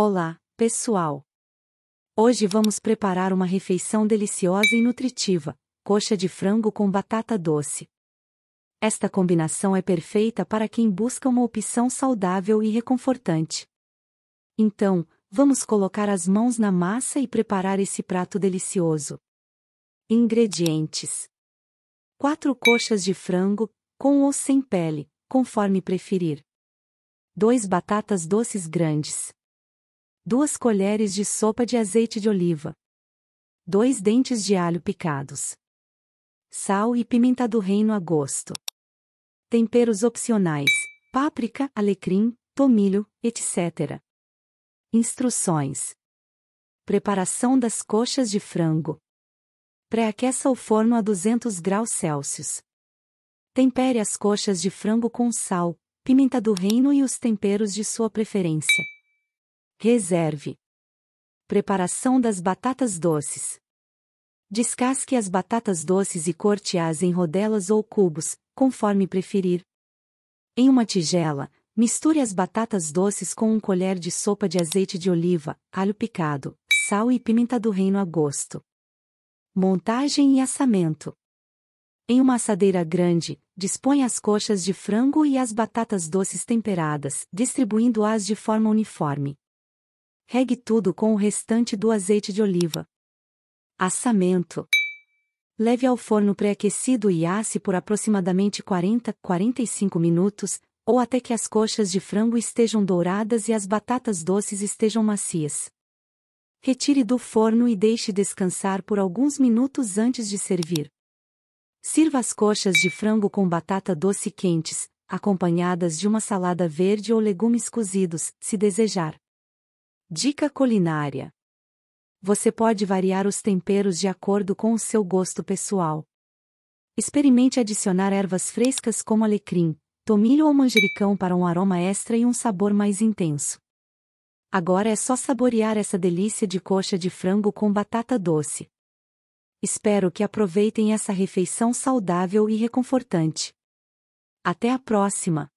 Olá, pessoal! Hoje vamos preparar uma refeição deliciosa e nutritiva, coxa de frango com batata doce. Esta combinação é perfeita para quem busca uma opção saudável e reconfortante. Então, vamos colocar as mãos na massa e preparar esse prato delicioso. Ingredientes: 4 coxas de frango, com ou sem pele, conforme preferir. 2 batatas doces grandes. 2 colheres de sopa de azeite de oliva, 2 dentes de alho picados, sal e pimenta do reino a gosto. Temperos opcionais: páprica, alecrim, tomilho, etc. Instruções: Preparação das coxas de frango. Pré-aqueça o forno a 200 graus Celsius. Tempere as coxas de frango com sal, pimenta do reino e os temperos de sua preferência. Reserve. Preparação das batatas doces. Descasque as batatas doces e corte-as em rodelas ou cubos, conforme preferir. Em uma tigela, misture as batatas doces com um colher de sopa de azeite de oliva, alho picado, sal e pimenta do reino a gosto. Montagem e assamento. Em uma assadeira grande, dispõe as coxas de frango e as batatas doces temperadas, distribuindo-as de forma uniforme regue tudo com o restante do azeite de oliva. Assamento. Leve ao forno pré-aquecido e asse por aproximadamente 40, 45 minutos, ou até que as coxas de frango estejam douradas e as batatas doces estejam macias. Retire do forno e deixe descansar por alguns minutos antes de servir. Sirva as coxas de frango com batata doce quentes, acompanhadas de uma salada verde ou legumes cozidos, se desejar. Dica culinária: Você pode variar os temperos de acordo com o seu gosto pessoal. Experimente adicionar ervas frescas como alecrim, tomilho ou manjericão para um aroma extra e um sabor mais intenso. Agora é só saborear essa delícia de coxa de frango com batata doce. Espero que aproveitem essa refeição saudável e reconfortante. Até a próxima!